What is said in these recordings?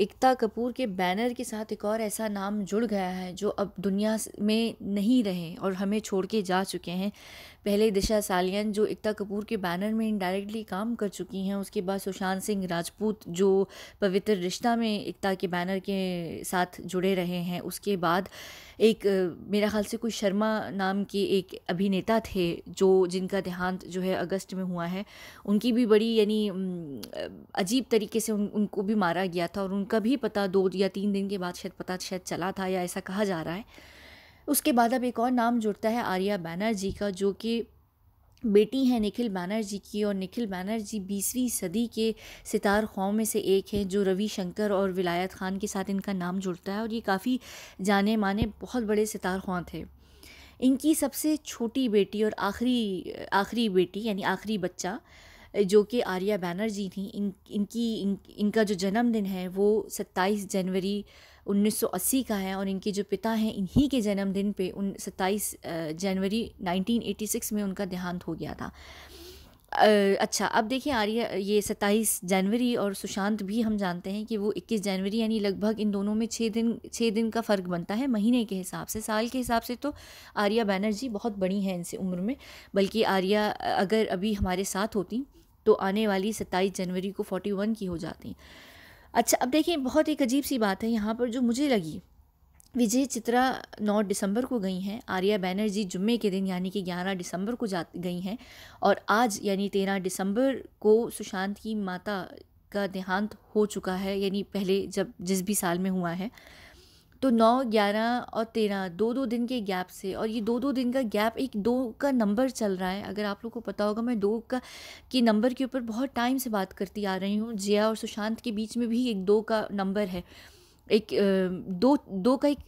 एकता कपूर के बैनर के साथ एक और ऐसा नाम जुड़ गया है जो अब दुनिया में नहीं रहे और हमें छोड़ के जा चुके हैं पहले दिशा सालियन जो एकता कपूर के बैनर में इनडायरेक्टली काम कर चुकी हैं उसके बाद सुशांत सिंह राजपूत जो पवित्र रिश्ता में एकता के बैनर के साथ जुड़े रहे हैं उसके बाद एक मेरा ख्याल से कोई शर्मा नाम के एक अभिनेता थे जो जिनका देहांत जो है अगस्त में हुआ है उनकी भी बड़ी यानी अजीब तरीके से उन, उनको भी मारा गया था और उनका भी पता दो या तीन दिन के बाद शायद पता शायद चला था या ऐसा कहा जा रहा है उसके बाद अब एक और नाम जुड़ता है आर्या बैनर्जी का जो कि बेटी हैं निखिल बैनर्जी की और निखिल बैनर्जी बीसवीं सदी के सितार खौ में से एक हैं जो रवि शंकर और विलायत खान के साथ इनका नाम जुड़ता है और ये काफ़ी जाने माने बहुत बड़े सितार खौ थे इनकी सबसे छोटी बेटी और आखिरी आखिरी बेटी यानी आखिरी बच्चा जो कि आर्या बैनर्जी थी इन इनकी इन, इनका जो जन्मदिन है वो सत्ताईस जनवरी 1980 का है और इनके जो पिता हैं इन्हीं के जन्मदिन पे उन 27 जनवरी 1986 में उनका देहांत हो गया था अच्छा अब देखिए आर्या ये 27 जनवरी और सुशांत भी हम जानते हैं कि वो 21 जनवरी यानी लगभग इन दोनों में छः दिन छः दिन का फ़र्क बनता है महीने के हिसाब से साल के हिसाब से तो आर्या बैनर्जी बहुत बड़ी हैं इनसे उम्र में बल्कि आर्या अगर अभी हमारे साथ होती तो आने वाली सत्ताईस जनवरी को वन की हो जाती अच्छा अब देखिए बहुत एक अजीब सी बात है यहाँ पर जो मुझे लगी विजय चित्रा नौ दिसंबर को गई हैं आर्या बैनर्जी जुम्मे के दिन यानी कि ग्यारह दिसंबर को जा गई हैं और आज यानी तेरह दिसंबर को सुशांत की माता का देहांत हो चुका है यानी पहले जब जिस भी साल में हुआ है तो नौ ग्यारह और तेरह दो दो दिन के गैप से और ये दो दो दिन का गैप एक दो का नंबर चल रहा है अगर आप लोग को पता होगा मैं दो का के नंबर के ऊपर बहुत टाइम से बात करती आ रही हूँ जिया और सुशांत के बीच में भी एक दो का नंबर है एक दो दो का एक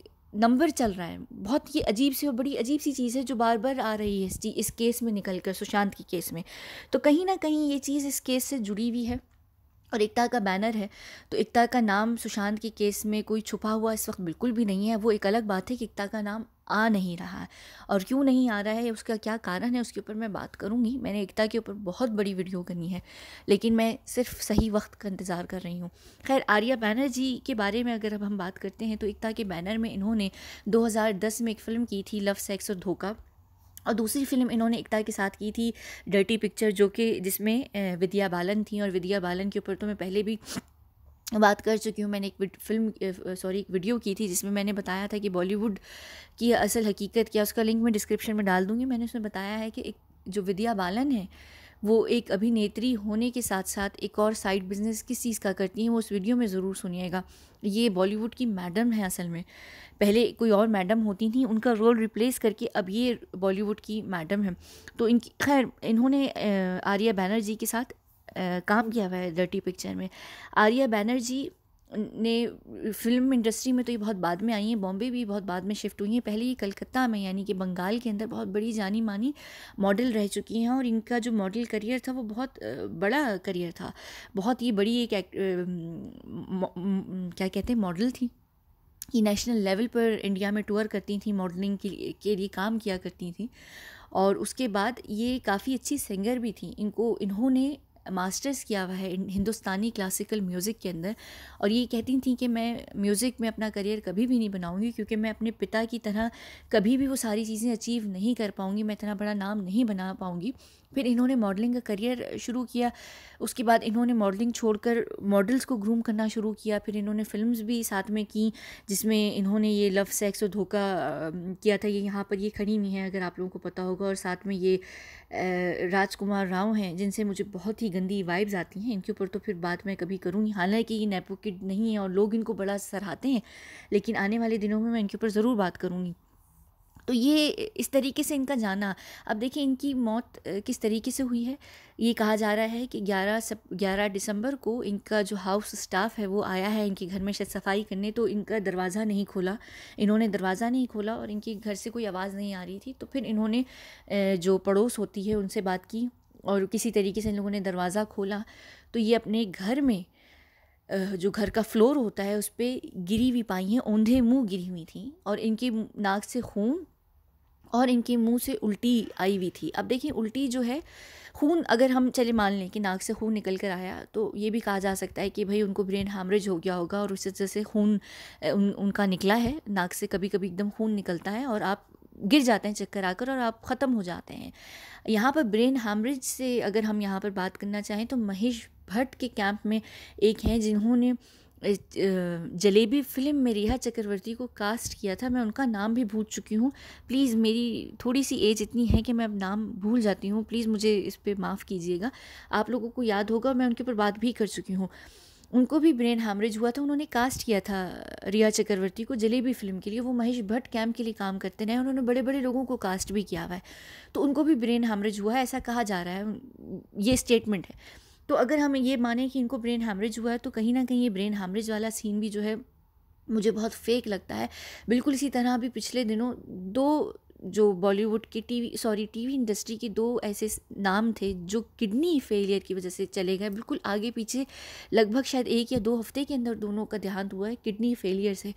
नंबर चल रहा है बहुत ही अजीब सी और बड़ी अजीब सी चीज़ है जो बार बार आ रही है इस केस में निकल कर सुशांत के केस में तो कहीं ना कहीं ये चीज़ इस केस से जुड़ी हुई है और एकता का बैनर है तो एकता का नाम सुशांत के केस में कोई छुपा हुआ इस वक्त बिल्कुल भी नहीं है वो एक अलग बात है कि एकता का नाम आ नहीं रहा है और क्यों नहीं आ रहा है उसका क्या कारण है उसके ऊपर मैं बात करूँगी मैंने एकता के ऊपर बहुत बड़ी वीडियो करनी है लेकिन मैं सिर्फ सही वक्त का इंतज़ार कर रही हूँ खैर आर्या बैनर्जी के बारे में अगर अब हम बात करते हैं तो एकता के बैनर में इन्होंने 2010 में एक फ़िल्म की थी लव सेक्स और धोखा और दूसरी फिल्म इन्होंने एकता के साथ की थी डर्टी पिक्चर जो कि जिसमें विद्या बालन थी और विद्या बालन के ऊपर तो मैं पहले भी बात कर चुकी हूँ मैंने एक फिल्म सॉरी एक वीडियो की थी जिसमें मैंने बताया था कि बॉलीवुड की असल हकीकत क्या उसका लिंक मैं डिस्क्रिप्शन में डाल दूँगी मैंने उसमें बताया है कि एक जो विद्या बालन है वो एक अभिनेत्री होने के साथ साथ एक और साइड बिजनेस किस चीज़ का करती हैं वो उस वीडियो में ज़रूर सुनिएगा ये बॉलीवुड की मैडम है असल में पहले कोई और मैडम होती थी उनका रोल रिप्लेस करके अब ये बॉलीवुड की मैडम है तो इनकी खैर इन्होंने आर्या बैनर्जी के साथ काम किया हुआ है डर्टी पिक्चर में आर्या बैनर्जी ने फिल्म इंडस्ट्री में तो ये बहुत बाद में आई हैं बॉम्बे भी बहुत बाद में शिफ्ट हुई हैं पहले ये कलकत्ता में यानी कि बंगाल के अंदर बहुत बड़ी जानी मानी मॉडल रह चुकी हैं और इनका जो मॉडल करियर था वो बहुत बड़ा करियर था बहुत ये बड़ी एक, एक, एक क्या कहते हैं मॉडल थी ये नेशनल लेवल पर इंडिया में टूर करती थी मॉडलिंग के, के लिए काम किया करती थी और उसके बाद ये काफ़ी अच्छी सिंगर भी थी इनको इन्होंने मास्टर्स किया हुआ है हिंदुस्तानी क्लासिकल म्यूज़िक के अंदर और ये कहती थी कि मैं म्यूज़िक में अपना करियर कभी भी नहीं बनाऊँगी क्योंकि मैं अपने पिता की तरह कभी भी वो सारी चीज़ें अचीव नहीं कर पाऊँगी मैं इतना बड़ा नाम नहीं बना पाऊँगी फिर इन्होंने मॉडलिंग का करियर शुरू किया उसके बाद इन्होंने मॉडलिंग छोड़कर मॉडल्स को ग्रूम करना शुरू किया फिर इन्होंने फिल्म्स भी साथ में की जिसमें इन्होंने ये लव सेक्स और धोखा किया था ये यहाँ पर ये खड़ी हुई हैं अगर आप लोगों को पता होगा और साथ में ये राजकुमार राव हैं जिनसे मुझे बहुत ही गंदी वाइब्स आती हैं इनके ऊपर तो फिर बात मैं कभी करूँगी हालांकि ये नेपोकिड नहीं है और लोग इनको बड़ा सराहते हैं लेकिन आने वाले दिनों में मैं इनके ऊपर ज़रूर बात करूँगी तो ये इस तरीके से इनका जाना अब देखिए इनकी मौत किस तरीके से हुई है ये कहा जा रहा है कि 11 सब 11 दिसंबर को इनका जो हाउस स्टाफ है वो आया है इनके घर में शायद सफाई करने तो इनका दरवाज़ा नहीं खोला इन्होंने दरवाज़ा नहीं खोला और इनके घर से कोई आवाज़ नहीं आ रही थी तो फिर इन्होंने जो पड़ोस होती है उनसे बात की और किसी तरीके से इन लोगों ने दरवाज़ा खोला तो ये अपने घर में जो घर का फ्लोर होता है उस पर गिरी हुई पाई हैं ओंधे मुंह गिरी हुई थी और इनकी नाक से खून और इनके मुंह से उल्टी आई हुई थी अब देखिए उल्टी जो है खून अगर हम चले मान लें कि नाक से खून निकल कर आया तो ये भी कहा जा सकता है कि भाई उनको ब्रेन हैमरेज हो गया होगा और उससे जैसे खून उन, उनका निकला है नाक से कभी कभी एकदम खून निकलता है और आप गिर जाते हैं चक्कर आकर और आप ख़त्म हो जाते हैं यहाँ पर ब्रेन हैमरेज से अगर हम यहाँ पर बात करना चाहें तो महेश भट्ट के कैंप में एक हैं जिन्होंने जलेबी फिल्म में रिहा चक्रवर्ती को कास्ट किया था मैं उनका नाम भी भूल चुकी हूँ प्लीज़ मेरी थोड़ी सी एज इतनी है कि मैं अब नाम भूल जाती हूँ प्लीज़ मुझे इस पर माफ़ कीजिएगा आप लोगों को याद होगा मैं उनके ऊपर बात भी कर चुकी हूँ उनको भी ब्रेन हैमरेज हुआ था उन्होंने कास्ट किया था रिया चक्रवर्ती को जलेबी फिल्म के लिए वो महेश भट्ट कैम्प के लिए काम करते रहे उन्होंने बड़े बड़े लोगों को कास्ट भी किया हुआ है तो उनको भी ब्रेन हैमरेज हुआ है ऐसा कहा जा रहा है ये स्टेटमेंट है तो अगर हम ये माने कि इनको ब्रेन हैमरेज हुआ है तो कहीं ना कहीं ये ब्रेन हैमरेज वाला सीन भी जो है मुझे बहुत फेक लगता है बिल्कुल इसी तरह अभी पिछले दिनों दो जो बॉलीवुड की टीवी सॉरी टीवी इंडस्ट्री के दो ऐसे नाम थे जो किडनी फेलियर की वजह से चले गए बिल्कुल आगे पीछे लगभग शायद एक या दो हफ्ते के अंदर दोनों का देहांत हुआ है किडनी फेलियर से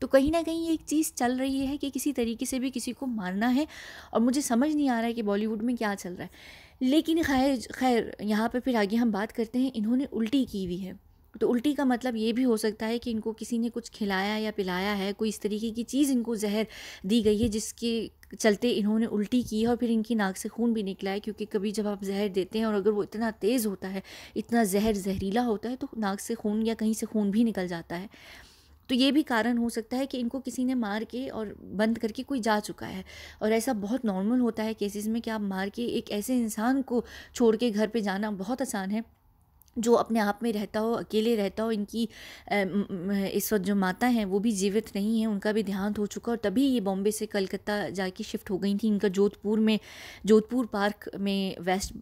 तो कहीं ना कहीं ये एक चीज़ चल रही है कि किसी तरीके से भी किसी को मारना है और मुझे समझ नहीं आ रहा है कि बॉलीवुड में क्या चल रहा है लेकिन खैर खैर यहाँ पर फिर आगे हम बात करते हैं इन्होंने उल्टी की हुई है तो उल्टी का मतलब ये भी हो सकता है कि इनको किसी ने कुछ खिलाया या पिलाया है कोई इस तरीके की चीज़ इनको जहर दी गई है जिसके चलते इन्होंने उल्टी की है और फिर इनकी नाक से खून भी निकला है क्योंकि कभी जब आप जहर देते हैं और अगर वो इतना तेज़ होता है इतना जहर जहरीला होता है तो नाक से खून या कहीं से खून भी निकल जाता है तो ये भी कारण हो सकता है कि इनको किसी ने मार के और बंद करके कोई जा चुका है और ऐसा बहुत नॉर्मल होता है केसेस में कि आप मार के एक ऐसे इंसान को छोड़ के घर पे जाना बहुत आसान है जो अपने आप में रहता हो अकेले रहता हो इनकी इस वक्त जो माता हैं वो भी जीवित नहीं हैं उनका भी देहांत हो चुका और तभी ये बॉम्बे से कलकत्ता जाके शिफ्ट हो गई थी इनका जोधपुर में जोधपुर पार्क में वेस्ट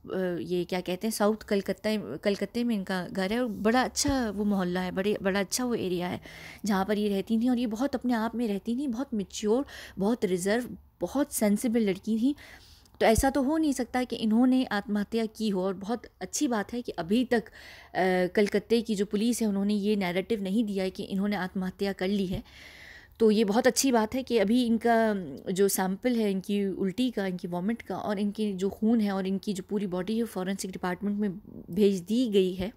ये क्या कहते हैं साउथ कलकत्ता कलकत्ते में इनका घर है और बड़ा अच्छा वो मोहल्ला है बड़े बड़ा अच्छा वो एरिया है जहाँ पर ये रहती थी और ये बहुत अपने आप में रहती थी बहुत मेच्योर बहुत रिज़र्व बहुत सेंसिबल लड़की थी तो ऐसा तो हो नहीं सकता कि इन्होंने आत्महत्या की हो और बहुत अच्छी बात है कि अभी तक कलकत्ते की जो पुलिस है उन्होंने ये नैरेटिव नहीं दिया है कि इन्होंने आत्महत्या कर ली है तो ये बहुत अच्छी बात है कि अभी इनका जो सैम्पल है इनकी उल्टी का इनकी वॉमिट का और इनकी जो खून है और इनकी जो पूरी बॉडी है फॉरेंसिक डिपार्टमेंट में भेज दी गई है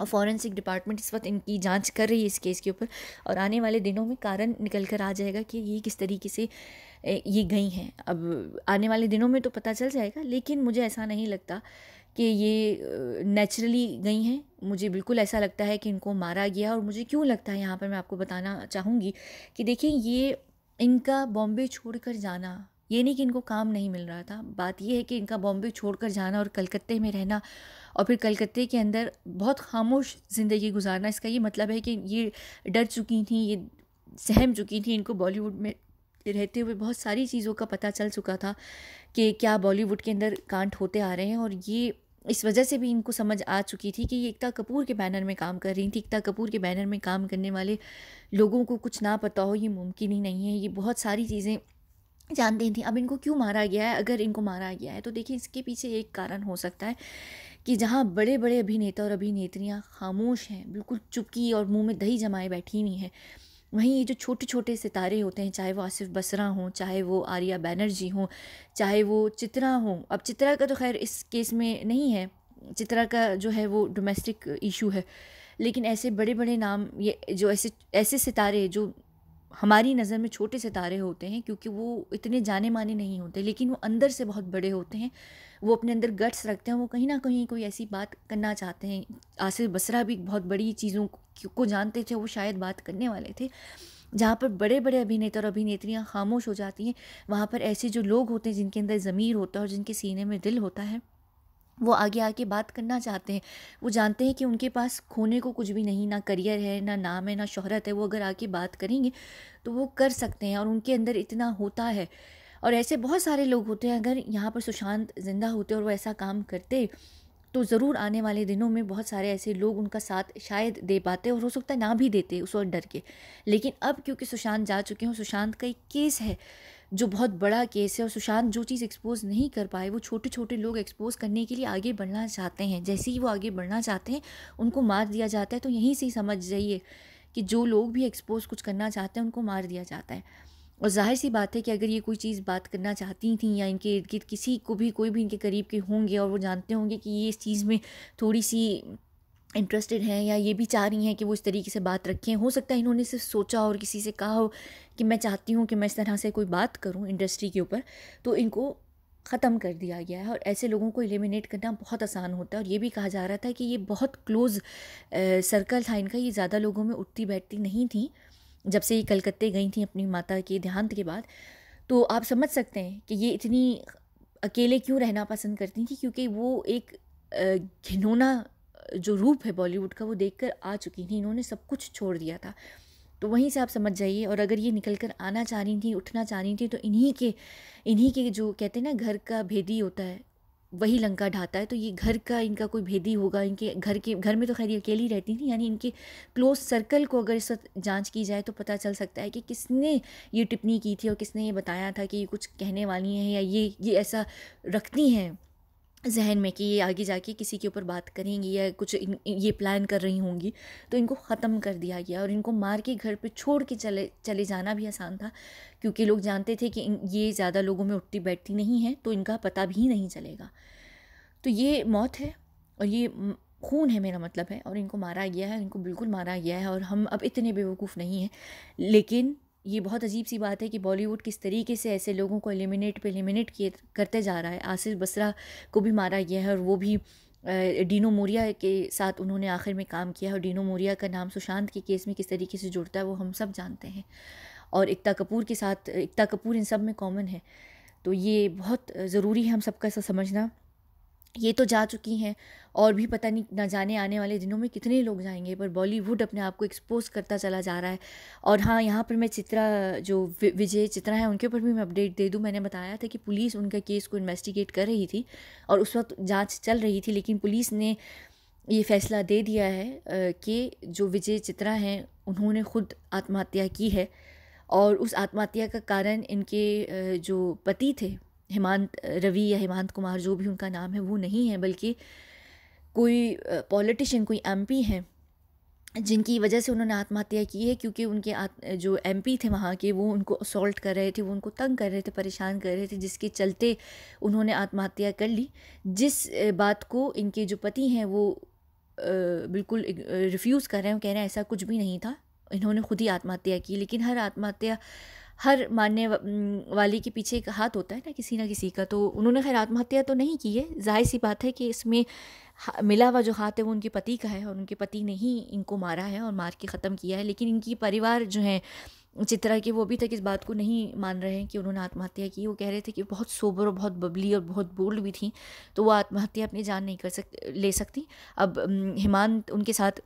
और फॉरेंसिक डिपार्टमेंट इस वक्त इनकी जांच कर रही है इस केस के ऊपर और आने वाले दिनों में कारण निकल कर आ जाएगा कि ये किस तरीके से ये गई हैं अब आने वाले दिनों में तो पता चल जाएगा लेकिन मुझे ऐसा नहीं लगता कि ये नेचुरली गई हैं मुझे बिल्कुल ऐसा लगता है कि इनको मारा गया और मुझे क्यों लगता है यहाँ पर मैं आपको बताना चाहूँगी कि देखिए ये इनका बॉम्बे छोड़कर जाना ये नहीं कि इनको काम नहीं मिल रहा था बात यह है कि इनका बॉम्बे छोड़कर जाना और कलकत्ते में रहना और फिर कलकत्ते के अंदर बहुत खामोश ज़िंदगी गुजारना इसका ये मतलब है कि ये डर चुकी थी ये सहम चुकी थी इनको बॉलीवुड में रहते हुए बहुत सारी चीज़ों का पता चल चुका था कि क्या बॉलीवुड के अंदर कांड होते आ रहे हैं और ये इस वजह से भी इनको समझ आ चुकी थी कि ये एकता कपूर के बैनर में काम कर रही थी एकता कपूर के बैनर में काम करने वाले लोगों को कुछ ना पता हो ये मुमकिन ही नहीं है ये बहुत सारी चीज़ें जानते थी अब इनको क्यों मारा गया है अगर इनको मारा गया है तो देखिए इसके पीछे एक कारण हो सकता है कि जहाँ बड़े बड़े अभिनेता और अभिनेत्रियाँ खामोश हैं बिल्कुल चुपकी और मुंह में दही जमाए बैठी हुई हैं वहीं ये जो छोटे छोटे सितारे होते हैं चाहे वो आसिफ बसरा हों चाहे वो आर्या बैनर्जी हों चाहे वो चित्रा हों अब चित्रा का तो खैर इस केस में नहीं है चित्रा का जो है वो डोमेस्टिक इशू है लेकिन ऐसे बड़े बड़े नाम ये जो ऐसे ऐसे सितारे जो हमारी नज़र में छोटे सितारे होते हैं क्योंकि वो इतने जाने माने नहीं होते लेकिन वो अंदर से बहुत बड़े होते हैं वो अपने अंदर गट्स रखते हैं वो कहीं ना कहीं कोई ऐसी बात करना चाहते हैं आसिफ बसरा भी बहुत बड़ी चीज़ों को जानते थे वो शायद बात करने वाले थे जहाँ पर बड़े बड़े अभिनेता और अभिनेत्रियाँ खामोश हो जाती हैं वहाँ पर ऐसे जो लोग होते हैं जिनके अंदर ज़मीर होता है और जिनके सीने में दिल होता है वो आगे आके बात करना चाहते हैं वो जानते हैं कि उनके पास खोने को कुछ भी नहीं ना करियर है ना नाम है ना शोहरत है वो अगर आके बात करेंगे तो वो कर सकते हैं और उनके अंदर इतना होता है और ऐसे बहुत सारे लोग होते हैं अगर यहाँ पर सुशांत ज़िंदा होते और वो ऐसा काम करते तो ज़रूर आने वाले दिनों में बहुत सारे ऐसे लोग उनका साथ शायद दे पाते और हो सकता है ना भी देते उस और डर के लेकिन अब क्योंकि सुशांत जा चुके हैं सुशांत का एक केस है जो बहुत बड़ा केस है और सुशांत जो चीज़ एक्सपोज नहीं कर पाए वो छोटे छोटे लोग एक्सपोज करने के लिए आगे बढ़ना चाहते हैं जैसे ही वो आगे बढ़ना चाहते हैं उनको मार दिया जाता है तो यहीं से ही समझ जाइए कि जो लोग भी एक्सपोज कुछ करना चाहते हैं उनको मार दिया जाता है और जाहिर सी बात है कि अगर ये कोई चीज़ बात करना चाहती थी या इनके इर्द गिर्द किसी को भी कोई भी इनके करीब के होंगे और वो जानते होंगे कि ये इस चीज़ में थोड़ी सी इंटरेस्टेड हैं या ये भी चाह रही हैं कि वो इस तरीके से बात रखें हो सकता है इन्होंने सिर्फ सोचा और किसी से कहा हो कि मैं चाहती हूँ कि मैं इस तरह से कोई बात करूँ इंडस्ट्री के ऊपर तो इनको ख़त्म कर दिया गया है और ऐसे लोगों को एलिमिनेट करना बहुत आसान होता है और ये भी कहा जा रहा था कि ये बहुत क्लोज़ सर्कल था इनका ये ज़्यादा लोगों में उठती बैठती नहीं थी जब से ये कलकत्ते गई थी अपनी माता के देहांत के बाद तो आप समझ सकते हैं कि ये इतनी अकेले क्यों रहना पसंद करती थी क्योंकि वो एक घिनौना जो रूप है बॉलीवुड का वो देख कर आ चुकी थी इन्होंने सब कुछ छोड़ दिया था तो वहीं से आप समझ जाइए और अगर ये निकल कर आना चाह रही थी उठना चाह रही थी तो इन्हीं के इन्हीं के जो कहते हैं ना घर का भेदी होता है वही लंका ढाता है तो ये घर का इनका कोई भेदी होगा इनके घर के घर में तो खैर अकेली रहती थी यानी इनके क्लोज सर्कल को अगर इस वक्त जाँच की जाए तो पता चल सकता है कि किसने ये टिप्पणी की थी और किसने ये बताया था कि ये कुछ कहने वाली हैं या ये ये ऐसा रखती हैं जहन में कि ये आगे जाके किसी के ऊपर बात करेंगी या कुछ इन, ये प्लान कर रही होंगी तो इनको ख़त्म कर दिया गया और इनको मार के घर पे छोड़ के चले चले जाना भी आसान था क्योंकि लोग जानते थे कि ये ज़्यादा लोगों में उठती बैठती नहीं है तो इनका पता भी नहीं चलेगा तो ये मौत है और ये खून है मेरा मतलब है और इनको मारा गया है इनको बिल्कुल मारा गया है और हम अब इतने बेवकूफ़ नहीं हैं लेकिन ये बहुत अजीब सी बात है कि बॉलीवुड किस तरीके से ऐसे लोगों को एलिमिनेट पे एलिमिनेट किए करते जा रहा है आसिफ बसरा को भी मारा गया है और वो भी डीनो मोरिया के साथ उन्होंने आखिर में काम किया है और डीनो मोरिया का नाम सुशांत के केस में किस तरीके से जुड़ता है वो हम सब जानते हैं और एकता कपूर के साथ एकता कपूर इन सब में कॉमन है तो ये बहुत ज़रूरी है हम सबका ऐसा समझना ये तो जा चुकी हैं और भी पता नहीं ना जाने आने वाले दिनों में कितने लोग जाएंगे पर बॉलीवुड अपने आप को एक्सपोज करता चला जा रहा है और हाँ यहाँ पर मैं चित्रा जो विजय चित्रा है उनके ऊपर भी मैं अपडेट दे दूँ मैंने बताया था कि पुलिस उनका केस को इन्वेस्टिगेट कर रही थी और उस वक्त जाँच चल रही थी लेकिन पुलिस ने ये फैसला दे दिया है कि जो विजय चित्रा हैं उन्होंने खुद आत्महत्या की है और उस आत्महत्या का कारण इनके जो पति थे हेमंत रवि या हेमंत कुमार जो भी उनका नाम है वो नहीं है बल्कि कोई पॉलिटिशियन कोई एमपी हैं जिनकी वजह से उन्होंने आत्महत्या की है क्योंकि उनके जो एमपी थे वहाँ के वो उनको असोल्ट कर रहे थे वो उनको तंग कर रहे थे परेशान कर रहे थे जिसके चलते उन्होंने आत्महत्या कर ली जिस बात को इनके जो पति हैं वो बिल्कुल रिफ्यूज़ कर रहे हैं कह रहे हैं ऐसा कुछ भी नहीं था इन्होंने खुद ही आत्महत्या की लेकिन हर आत्महत्या हर मानने वाले के पीछे एक हाथ होता है ना किसी ना किसी का तो उन्होंने खैर आत्महत्या तो नहीं की है जाहिर सी बात है कि इसमें मिला हुआ जो हाथ है वो उनके पति का है और उनके पति ने ही इनको मारा है और मार के ख़त्म किया है लेकिन इनकी परिवार जो है चित्रा के वो अभी तक इस बात को नहीं मान रहे हैं कि उन्होंने आत्महत्या की वो कह रहे थे कि बहुत सोबर और बहुत बबली और बहुत बोल्ड भी थी तो वो आत्महत्या अपनी जान नहीं कर सक ले सकती अब हिमांत उनके साथ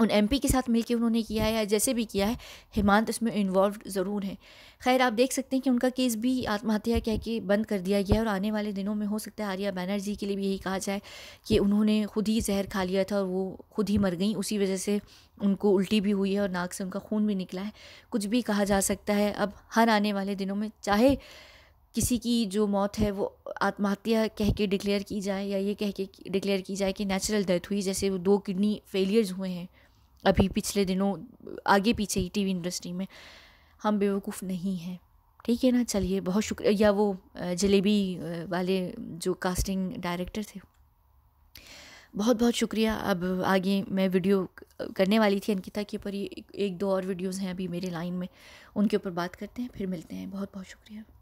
उन एमपी के साथ मिलकर उन्होंने किया है या जैसे भी किया है हेमंत इसमें इन्वॉल्व ज़रूर है खैर आप देख सकते हैं कि उनका केस भी आत्महत्या कह के बंद कर दिया गया है और आने वाले दिनों में हो सकता है आर्या बैनर्जी के लिए भी यही कहा जाए कि उन्होंने खुद ही जहर खा लिया था और वो खुद ही मर गई उसी वजह से उनको उल्टी भी हुई है और नाक से उनका खून भी निकला है कुछ भी कहा जा सकता है अब हर आने वाले दिनों में चाहे किसी की जो मौत है वो आत्महत्या कह के डिक्लेयर की जाए या ये कह के डिक्लेयर की जाए कि नेचुरल डेथ हुई जैसे वो दो किडनी फेलियर्स हुए हैं अभी पिछले दिनों आगे पीछे ही टीवी इंडस्ट्री में हम बेवकूफ़ नहीं हैं ठीक है ना चलिए बहुत शुक्रिया या वो जलेबी वाले जो कास्टिंग डायरेक्टर थे बहुत बहुत शुक्रिया अब आगे मैं वीडियो करने वाली थी अंकिता के ऊपर ये एक दो और वीडियोस हैं अभी मेरे लाइन में उनके ऊपर बात करते हैं फिर मिलते हैं बहुत बहुत शुक्रिया